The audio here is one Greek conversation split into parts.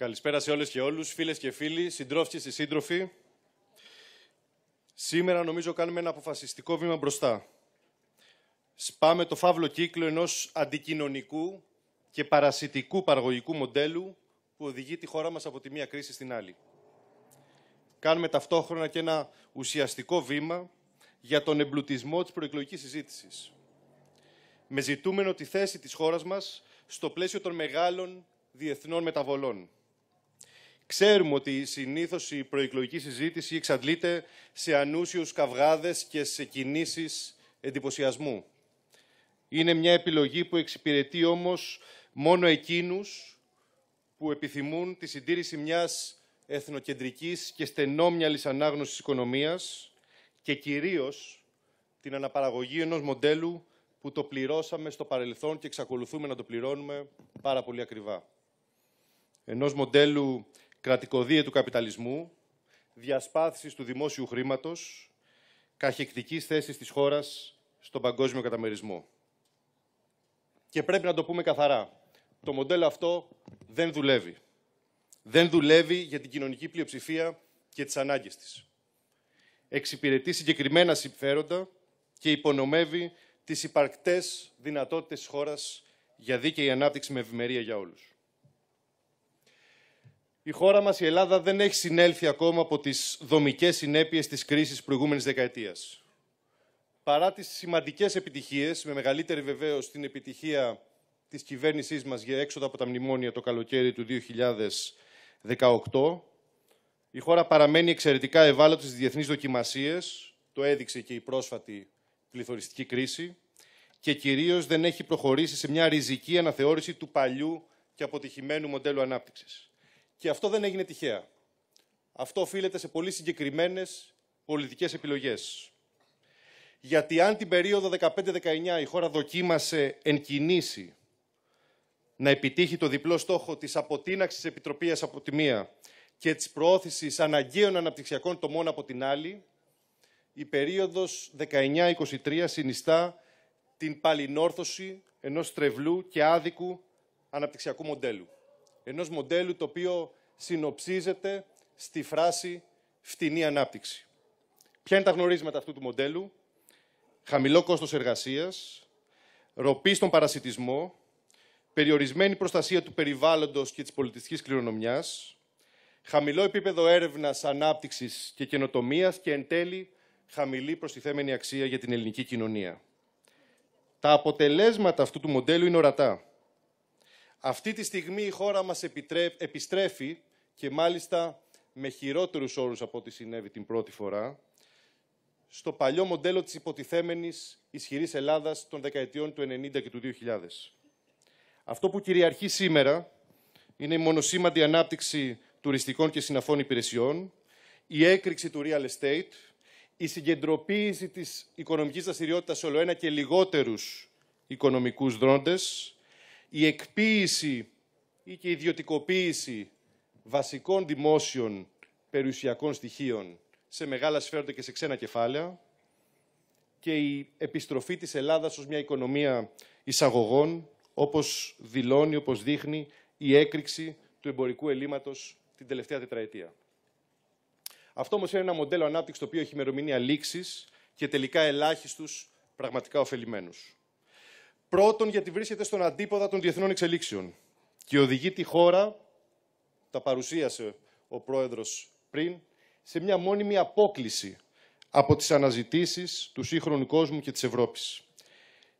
Καλησπέρα σε όλες και όλους, φίλες και φίλοι, συντρόφοι και σύντροφοι. Σήμερα νομίζω κάνουμε ένα αποφασιστικό βήμα μπροστά. Σπάμε το φαύλο κύκλο ενός αντικοινωνικού και παρασιτικού παραγωγικού μοντέλου που οδηγεί τη χώρα μας από τη μία κρίση στην άλλη. Κάνουμε ταυτόχρονα και ένα ουσιαστικό βήμα για τον εμπλουτισμό της προεκλογικής συζήτησης. Με ζητούμενο τη θέση της χώρας μας στο πλαίσιο των μεγάλων διεθνών μεταβολών Ξέρουμε ότι συνήθως η προεκλογική συζήτηση εξαντλείται σε ανούσιους καυγάδες και σε κινήσεις εντυπωσιασμού. Είναι μια επιλογή που εξυπηρετεί όμως μόνο εκείνους που επιθυμούν τη συντήρηση μιας εθνοκεντρικής και στενόμυαλης ανάγνωσης οικονομίας και κυρίως την αναπαραγωγή ενός μοντέλου που το πληρώσαμε στο παρελθόν και εξακολουθούμε να το πληρώνουμε πάρα πολύ ακριβά. Ενός μοντέλου κρατικοδία του καπιταλισμού, διασπάθησης του δημόσιου χρήματος, καχεκτικής θέσης της χώρας στον παγκόσμιο καταμερισμό. Και πρέπει να το πούμε καθαρά. Το μοντέλο αυτό δεν δουλεύει. Δεν δουλεύει για την κοινωνική πλειοψηφία και τις ανάγκες της. Εξυπηρετεί συγκεκριμένα συμφέροντα και υπονομεύει τις υπαρκτές δυνατότητες της χώρας για δίκαιη ανάπτυξη με ευημερία για όλους. Η χώρα μας, η Ελλάδα, δεν έχει συνέλθει ακόμα από τις δομικές συνέπειες της κρίσης προηγούμενης δεκαετίας. Παρά τις σημαντικές επιτυχίες, με μεγαλύτερη βεβαίως την επιτυχία της κυβέρνησής μας για έξοδο από τα μνημόνια το καλοκαίρι του 2018, η χώρα παραμένει εξαιρετικά ευάλωτη στις διεθνείς δοκιμασίες, το έδειξε και η πρόσφατη πληθωριστική κρίση, και κυρίως δεν έχει προχωρήσει σε μια ριζική αναθεώρηση του παλιού και αποτυχημένου μοντέλου ανάπτυξης. Και αυτό δεν έγινε τυχαία. Αυτό οφείλεται σε πολύ συγκεκριμένες πολιτικές επιλογές. Γιατί αν την περίοδο 15-19 η χώρα δοκίμασε εν κινήσει να επιτύχει το διπλό στόχο της αποτείναξης επιτροπίας από τη μία και της προώθησης αναγκαίων αναπτυξιακών τομών από την άλλη, η περίοδος 19-23 συνιστά την παλινόρθωση ενός τρευλού και άδικου αναπτυξιακού μοντέλου ενός μοντέλου το οποίο συνοψίζεται στη φράση «φτηνή ανάπτυξη». Ποια είναι τα γνωρίσματα αυτού του μοντέλου? Χαμηλό κόστος εργασίας, ροπή στον παρασιτισμό, περιορισμένη προστασία του περιβάλλοντος και της πολιτιστικής κληρονομιάς, χαμηλό επίπεδο έρευνας, ανάπτυξης και καινοτομίας και εν τέλει χαμηλή προστιθέμενη αξία για την ελληνική κοινωνία. Τα αποτελέσματα αυτού του μοντέλου είναι ορατά. Αυτή τη στιγμή η χώρα μας επιστρέφει και μάλιστα με χειρότερους όρους από ό,τι συνέβη την πρώτη φορά, στο παλιό μοντέλο της υποτιθέμενης ισχυρής Ελλάδας των δεκαετιών του 90 και του 2000. Αυτό που κυριαρχεί σήμερα είναι η μονοσήμαντη ανάπτυξη τουριστικών και συναφών υπηρεσιών, η έκρηξη του real estate, η συγκεντρωποίηση της οικονομικής δραστηριότητας σε ένα και λιγότερους οικονομικούς δρόντες, η εκποίηση ή και η ιδιωτικοποίηση βασικών δημόσιων περιουσιακών στοιχείων σε μεγάλα σφαίροντα και σε ξένα κεφάλαια και η επιστροφή της Ελλάδας ως μια οικονομία εισαγωγών, όπως δηλώνει, όπως δείχνει η έκρηξη του εμπορικού ελλείμματος την τελευταία τετραετία. Αυτό όμως είναι ένα μοντέλο ανάπτυξης το οποίο έχει ημερομηνία λήξης και τελικά ελάχιστους πραγματικά ωφελημένους. Πρώτον, γιατί βρίσκεται στον αντίποδα των διεθνών εξελίξεων και οδηγεί τη χώρα, τα παρουσίασε ο πρόεδρος πριν, σε μια μόνιμη απόκληση από τις αναζητήσεις του σύγχρονου κόσμου και της Ευρώπης.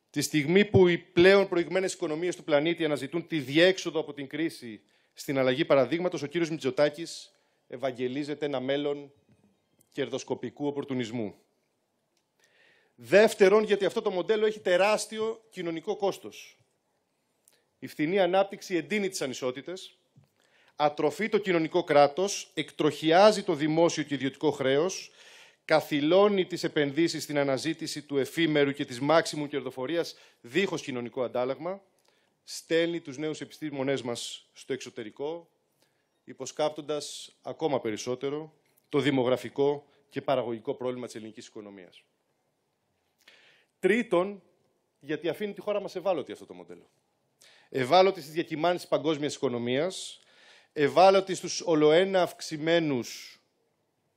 Τη στιγμή που οι πλέον προηγμένες οικονομίες του πλανήτη αναζητούν τη διέξοδο από την κρίση στην αλλαγή παραδείγματος, ο κύριος Μητσοτάκης ευαγγελίζεται ένα μέλλον κερδοσκοπικού οπορτουνισμού. Δεύτερον, γιατί αυτό το μοντέλο έχει τεράστιο κοινωνικό κόστος. Η φθηνή ανάπτυξη εντείνει τις ανισότητες, ατροφεί το κοινωνικό κράτος, εκτροχιάζει το δημόσιο και ιδιωτικό χρέος, καθυλώνει τις επενδύσεις στην αναζήτηση του εφήμερου και της μάξιμου κερδοφορίας δίχως κοινωνικό αντάλλαγμα, στέλνει τους νέους επιστήμονές μας στο εξωτερικό, υποσκάπτοντας ακόμα περισσότερο το δημογραφικό και παραγωγικό πρόβλημα της ελληνικής οικονομίας. Τρίτον, γιατί αφήνει τη χώρα μας ευάλωτη αυτό το μοντέλο. Ευάλωτη στις διακυμάνσεις της παγκόσμιας οικονομίας, ευάλωτη στους ολοένα αυξημένους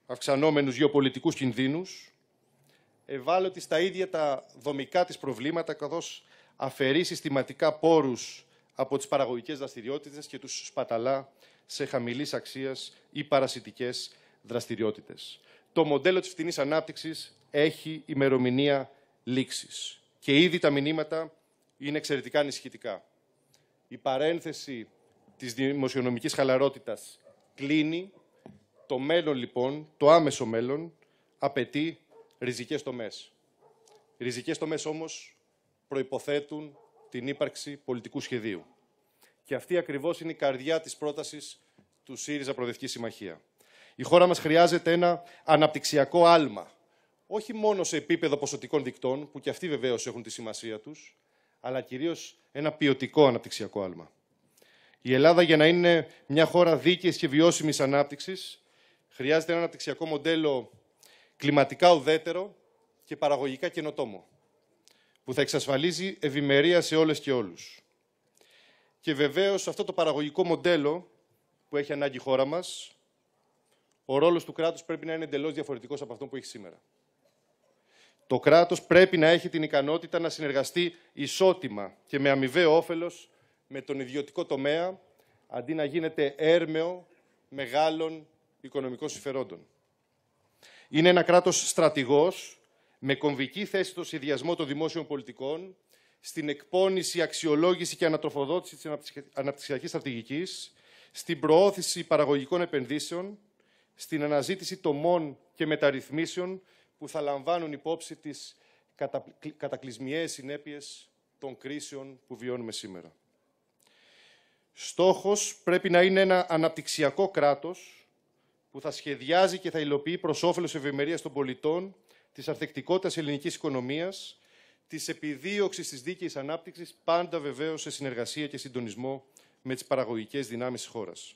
αυξανόμενους γεωπολιτικούς κινδύνους, ευάλωτη στα ίδια τα δομικά της προβλήματα, καθώς αφαιρεί συστηματικά πόρους από τις παραγωγικές δραστηριότητες και τους σπαταλά σε χαμηλής αξίας ή παρασιτικές δραστηριότητες. Το μοντέλο της φτηνής ανάπτυξης έχει ημερομηνία και ήδη τα μηνύματα είναι εξαιρετικά ανησυχητικά. Η παρένθεση της δημοσιονομικής χαλαρότητας κλείνει. Το μέλλον, λοιπόν, το άμεσο μέλλον, απαιτεί ριζικές τομές. ριζικές τομές, όμως, προϋποθέτουν την ύπαρξη πολιτικού σχεδίου. Και αυτή ακριβώς είναι η καρδιά της πρότασης του ΣΥΡΙΖΑ Προοδευτικής Συμμαχία. Η χώρα μας χρειάζεται ένα αναπτυξιακό άλμα όχι μόνο σε επίπεδο ποσοτικών δικτών, που και αυτοί βεβαίως έχουν τη σημασία τους, αλλά κυρίως ένα ποιοτικό αναπτυξιακό άλμα. Η Ελλάδα, για να είναι μια χώρα δίκαιης και βιώσιμης ανάπτυξης, χρειάζεται ένα αναπτυξιακό μοντέλο κλιματικά ουδέτερο και παραγωγικά καινοτόμο, που θα εξασφαλίζει ευημερία σε όλες και όλους. Και βεβαίως αυτό το παραγωγικό μοντέλο που έχει ανάγκη η χώρα μας, ο ρόλος του κράτους πρέπει να είναι εντελώς διαφορετικός από αυτό που έχει σήμερα. Το κράτος πρέπει να έχει την ικανότητα να συνεργαστεί ισότιμα και με αμοιβαίο όφελος με τον ιδιωτικό τομέα, αντί να γίνεται έρμεο μεγάλων οικονομικών συμφερόντων. Είναι ένα κράτος στρατηγός, με κομβική θέση στο σχεδιασμό των δημόσιων πολιτικών, στην εκπόνηση, αξιολόγηση και ανατροφοδότηση της αναπτυξιακής στρατηγικής, στην προώθηση παραγωγικών επενδύσεων, στην αναζήτηση τομών και μεταρρυθμίσεων που θα λαμβάνουν υπόψη τις κατακλυσμιαίες συνέπειες των κρίσεων που βιώνουμε σήμερα. Στόχος πρέπει να είναι ένα αναπτυξιακό κράτος που θα σχεδιάζει και θα υλοποιεί προς όφελος ευημερίας των πολιτών, της αρθεκτικότητας ελληνικής οικονομίας, της επιδίωξης της δίκαιης ανάπτυξης, πάντα βεβαίως σε συνεργασία και συντονισμό με τις παραγωγικές δυνάμεις της χώρας.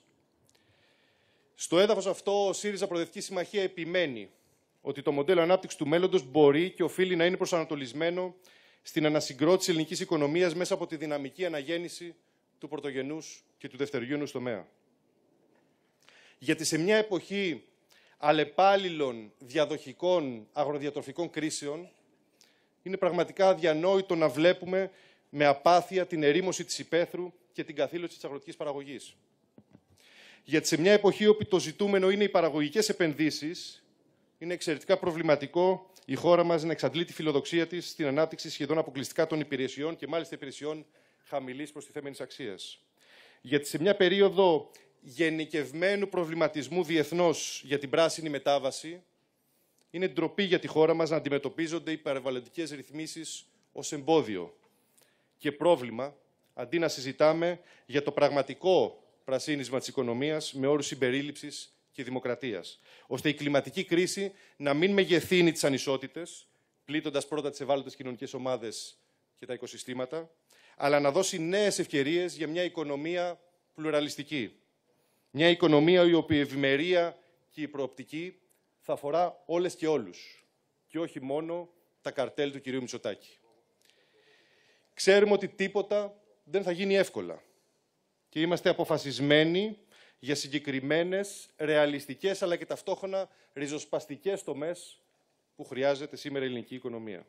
Στο έδαφος αυτό, ο ΣΥΡΙΖΑ Προδευτική Συμμαχία επιμένει ότι το μοντέλο ανάπτυξης του μέλλοντος μπορεί και οφείλει να είναι προσανατολισμένο στην ανασυγκρότηση ελληνικής οικονομίας μέσα από τη δυναμική αναγέννηση του πρωτογενούς και του δευτερογενούς τομέα. Γιατί σε μια εποχή αλλεπάλληλων διαδοχικών αγροδιατροφικών κρίσεων, είναι πραγματικά αδιανόητο να βλέπουμε με απάθεια την ερήμωση της υπαίθρου και την καθήλωση της αγροτικής παραγωγής. Γιατί σε μια εποχή όπου το ζητούμενο είναι οι παραγωγικές επενδύσεις είναι εξαιρετικά προβληματικό η χώρα μας να εξαντλεί τη φιλοδοξία της στην ανάπτυξη σχεδόν αποκλειστικά των υπηρεσιών και μάλιστα υπηρεσιών χαμηλής προστιθέμενης αξίας. Γιατί σε μια περίοδο γενικευμένου προβληματισμού διεθνώς για την πράσινη μετάβαση, είναι ντροπή για τη χώρα μας να αντιμετωπίζονται οι παρεμβαλλοντικέ ρυθμίσεις ως εμπόδιο και πρόβλημα, αντί να συζητάμε για το πραγματικό πρασίνισμα της οικονομίας με όρους συμπερίληψης και δημοκρατίας, ώστε η κλιματική κρίση να μην μεγεθύνει τις ανισότητες, πλήττοντας πρώτα τις ευάλωτες κοινωνικές ομάδες και τα οικοσυστήματα, αλλά να δώσει νέες ευκαιρίες για μια οικονομία πλουραλιστική. Μια οικονομία η οποία η ευημερία και η προοπτική θα αφορά όλες και όλους και όχι μόνο τα καρτέλ του κυρίου Μητσοτάκη. Ξέρουμε ότι τίποτα δεν θα γίνει εύκολα και είμαστε αποφασισμένοι για συγκεκριμένες, ρεαλιστικές αλλά και ταυτόχρονα ριζοσπαστικές τομές που χρειάζεται σήμερα η ελληνική οικονομία.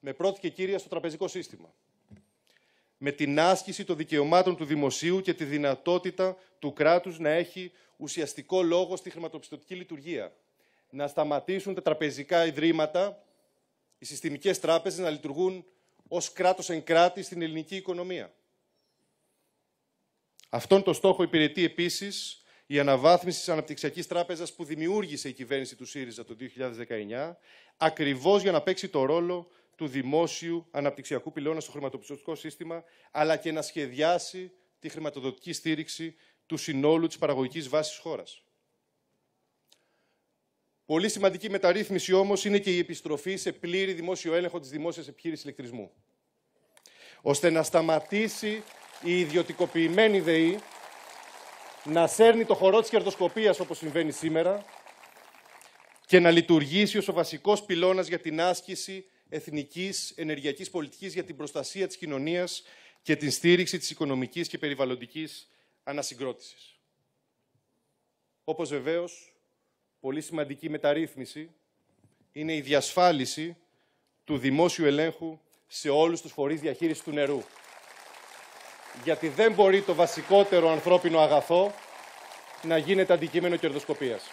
Με πρώτη και κύρια στο τραπεζικό σύστημα. Με την άσκηση των δικαιωμάτων του δημοσίου και τη δυνατότητα του κράτους να έχει ουσιαστικό λόγο στη χρηματοπιστωτική λειτουργία. Να σταματήσουν τα τραπεζικά ιδρύματα, οι συστημικές τράπεζες να λειτουργούν ως κράτος εν κράτη στην ελληνική οικονομία Αυτόν τον στόχο υπηρετεί επίσης η αναβάθμιση της Αναπτυξιακής Τράπεζας που δημιούργησε η κυβέρνηση του ΣΥΡΙΖΑ το 2019, ακριβώς για να παίξει το ρόλο του δημόσιου αναπτυξιακού πυλώνα στο χρηματοπιστωτικό σύστημα, αλλά και να σχεδιάσει τη χρηματοδοτική στήριξη του συνόλου της παραγωγικής βάσης χώρας. Πολύ σημαντική μεταρρύθμιση όμως είναι και η επιστροφή σε πλήρη δημόσιο έλεγχο της δημόσιας επιχείρησης ηλεκτρισμού, ώστε να σταματήσει η ιδιωτικοποιημένη ΔΕΗ να σέρνει το χορό της κερδοσκοπίας όπως συμβαίνει σήμερα και να λειτουργήσει ως ο βασικός πυλώνας για την άσκηση εθνικής ενεργειακής πολιτικής για την προστασία της κοινωνίας και την στήριξη της οικονομικής και περιβαλλοντικής ανασυγκρότησης. Όπως βεβαίως, πολύ σημαντική μεταρρύθμιση είναι η διασφάλιση του δημόσιου ελέγχου σε όλους τους φορείς διαχείρισης του νερού γιατί δεν μπορεί το βασικότερο ανθρώπινο αγαθό να γίνεται αντικείμενο κερδοσκοπίας.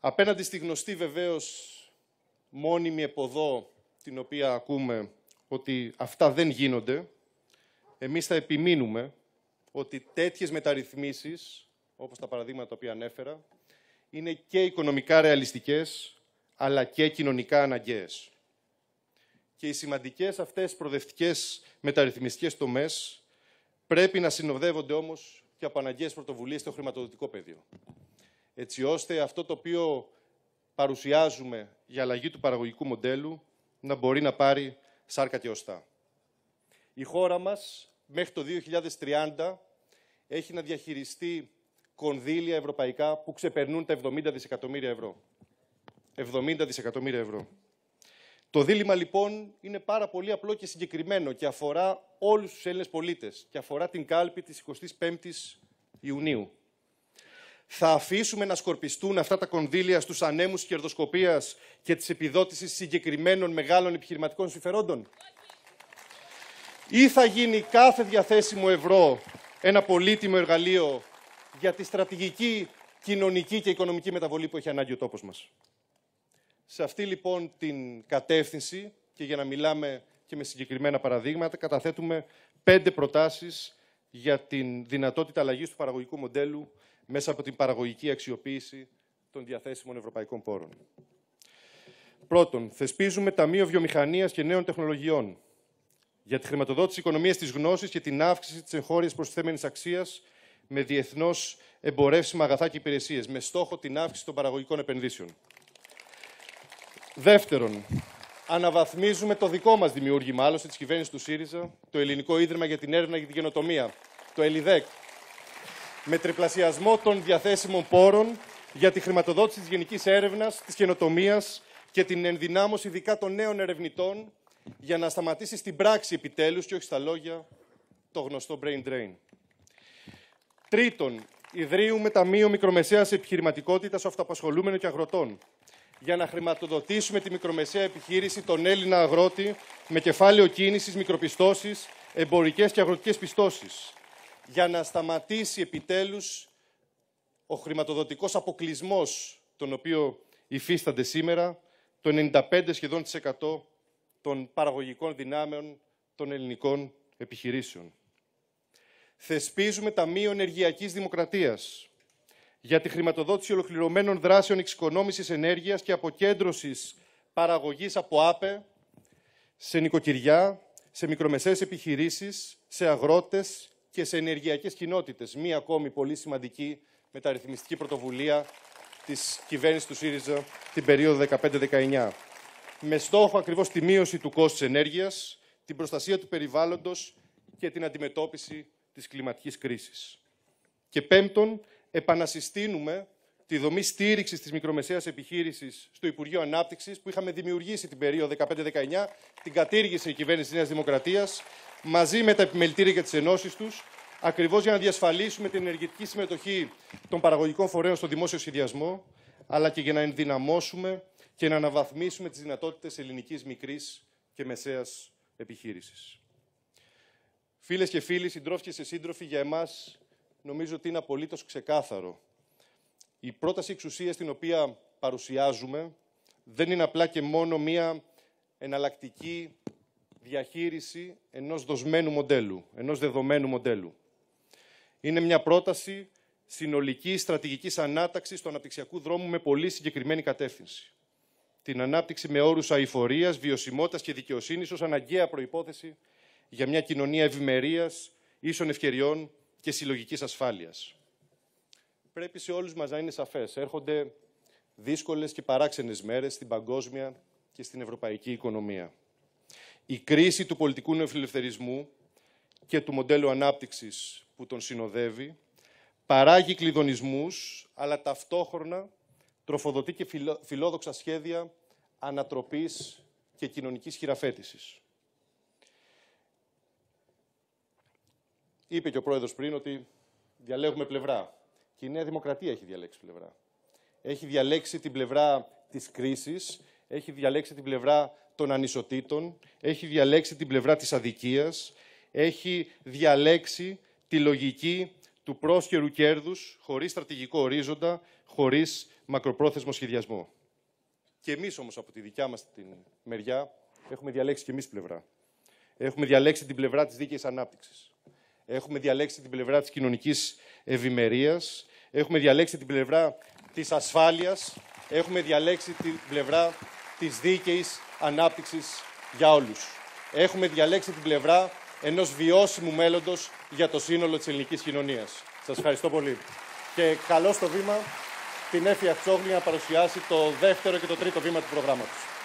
Απέναντι στη γνωστή βεβαίως μόνιμη εποδό την οποία ακούμε ότι αυτά δεν γίνονται, εμείς θα επιμείνουμε ότι τέτοιες μεταρρυθμίσεις, όπως τα παραδείγματα τα οποία ανέφερα, είναι και οικονομικά ρεαλιστικές, αλλά και κοινωνικά αναγκαίες και οι σημαντικές αυτές προοδευτικές μεταρρυθμιστικές τομές πρέπει να συνοδεύονται όμως και από αναγκαίες πρωτοβουλίες στο χρηματοδοτικό πεδίο. Έτσι ώστε αυτό το οποίο παρουσιάζουμε για αλλαγή του παραγωγικού μοντέλου να μπορεί να πάρει σάρκα και ωστά. Η χώρα μας μέχρι το 2030 έχει να διαχειριστεί κονδύλια ευρωπαϊκά που ξεπερνούν τα 70 δισεκατομμύρια ευρώ. 70 δισεκατομμύρια ευρώ. Το δίλημα λοιπόν είναι πάρα πολύ απλό και συγκεκριμένο και αφορά όλους τους Έλληνες πολίτες και αφορά την κάλπη της 25 η Ιουνίου. Θα αφήσουμε να σκορπιστούν αυτά τα κονδύλια στους ανέμους κερδοσκοπίας και της επιδότησης συγκεκριμένων μεγάλων επιχειρηματικών συμφερόντων. Ή θα γίνει κάθε διαθέσιμο ευρώ ένα πολύτιμο εργαλείο για τη στρατηγική, κοινωνική και οικονομική μεταβολή που έχει ανάγκη ο τόπος μας. Σε αυτή λοιπόν την κατεύθυνση και για να μιλάμε και με συγκεκριμένα παραδείγματα, καταθέτουμε πέντε προτάσεις για την δυνατότητα αλλαγής του παραγωγικού μοντέλου μέσα από την παραγωγική αξιοποίηση των διαθέσιμων ευρωπαϊκών πόρων. Πρώτον, θεσπίζουμε Ταμείο Βιομηχανίας και Νέων Τεχνολογιών για τη χρηματοδότηση οικονομίας της γνώσης και την αύξηση της εγχώριας προστιθέμενη αξίας με διεθνώς εμπορεύσιμα αγαθά και υπηρεσίες, με στόχο την αύξηση των παραγωγικών επενδύσεων. Δεύτερον, αναβαθμίζουμε το δικό μας δημιούργημα, άλλωστε της κυβέρνησης του ΣΥΡΙΖΑ, το Ελληνικό Ίδρυμα για την Έρευνα και την Καινοτομία, το ΕΛΙΔΕΚ, με τριπλασιασμό των διαθέσιμων πόρων για τη χρηματοδότηση της γενικής έρευνας, της καινοτομίας και την ενδυνάμωση ειδικά των νέων ερευνητών για να σταματήσει στην πράξη επιτέλους και όχι στα λόγια το γνωστό brain drain. Τρίτον, ιδρύουμε Ταμείο Μικρομεσαίας Επιχειρηματικότητας Αυτοαπασχολούμενων και Αγροτών για να χρηματοδοτήσουμε τη μικρομεσαία επιχείρηση, τον Έλληνα αγρότη, με κεφάλαιο κίνησης, μικροπιστώσεις, εμπορικές και αγροτικές πιστώσεις. Για να σταματήσει επιτέλους ο χρηματοδοτικός αποκλεισμός, τον οποίο υφίστανται σήμερα το 95 σχεδόν των παραγωγικών δυνάμεων των ελληνικών επιχειρήσεων. Θεσπίζουμε Ταμείο Ενεργειακής Δημοκρατίας, για τη χρηματοδότηση ολοκληρωμένων δράσεων εξοικονόμησης ενέργειας και αποκέντρωσης παραγωγής από άπε σε νοικοκυριά, σε μικρομεσαίες επιχειρήσεις, σε αγρότες και σε ενεργειακές κοινότητες. Μία ακόμη πολύ σημαντική μεταρρυθμιστική πρωτοβουλία της κυβέρνησης του ΣΥΡΙΖΑ την περίοδο 15-19. Με στόχο ακριβώς τη μείωση του κόστους ενέργειας, την προστασία του περιβάλλοντος και την αντιμετώπιση της κλιματικής κρίσης. Και πέμπτον, επανασυστήνουμε τη δομή στήριξης της μικρομεσαίας επιχείρησης στο Υπουργείο Ανάπτυξης που είχαμε δημιουργήσει την περίοδο 15-19, την κατήργησε η κυβέρνηση της Νέας Δημοκρατίας μαζί με τα επιμελητήρια και τις ενώσεις τους, ακριβώς για να διασφαλίσουμε την ενεργητική συμμετοχή των παραγωγικών φορέων στο δημόσιο σχεδιασμό, αλλά και για να ενδυναμώσουμε και να αναβαθμίσουμε τις δυνατότητες ελληνικής μικρής και μεσαίας επιχείρησης. Φίλες και φίλοι, συντρόφοι και σύντροφοι, για εμάς νομίζω ότι είναι απολύτως ξεκάθαρο. Η πρόταση εξουσίας την οποία παρουσιάζουμε δεν είναι απλά και μόνο μία εναλλακτική διαχείριση ενός δοσμένου μοντέλου, ενός δεδομένου μοντέλου. Είναι μια πρόταση συνολική στρατηγικής συνολικη στρατηγικη αναταξης του αναπτυξιακού δρόμου με πολύ συγκεκριμένη κατεύθυνση. Την ανάπτυξη με όρους αηφορίας, βιωσιμότητας και δικαιοσύνης ως αναγκαία προπόθεση για μια κοινωνία ευημερίας, ίσων ευκαιριών και συλλογικής ασφάλειας. Πρέπει σε όλους μας να είναι σαφές. Έρχονται δύσκολες και παράξενες μέρες στην παγκόσμια και στην ευρωπαϊκή οικονομία. Η κρίση του πολιτικού νεοφιλελευθερισμού και του μοντέλου ανάπτυξης που τον συνοδεύει παράγει κλειδονισμούς, αλλά ταυτόχρονα τροφοδοτεί και φιλόδοξα σχέδια ανατροπής και κοινωνικής χειραφέτησης. Είπε και ο πρόεδρος πριν ότι διαλέγουμε πλευρά. Και η Νέα Δημοκρατία έχει διαλέξει πλευρά. Έχει διαλέξει την πλευρά της κρίσης, έχει διαλέξει την πλευρά των ανισοτήτων, έχει διαλέξει την πλευρά της αδικίας, έχει διαλέξει τη λογική του πρόσχερου κέρδους χωρίς στρατηγικό ορίζοντα, χωρίς μακροπρόθεσμο σχεδιασμό. Και εμείς, όμως από τη δικιά μας την μεριά έχουμε διαλέξει και εμείς πλευρά. Έχουμε διαλέξει την πλευρά της δίκαιης ανάπτυξης. Έχουμε διαλέξει την πλευρά της κοινωνικής ευημερίας, έχουμε διαλέξει την πλευρά της ασφάλειας, έχουμε διαλέξει την πλευρά της δίκαιης ανάπτυξης για όλους. Έχουμε διαλέξει την πλευρά ενός βιώσιμου μέλλοντος για το σύνολο της ελληνικής κοινωνίας. Σας ευχαριστώ πολύ. Και καλό στο βήμα την Έφη Αξόγλη να παρουσιάσει το δεύτερο και το τρίτο βήμα του προγράμματος.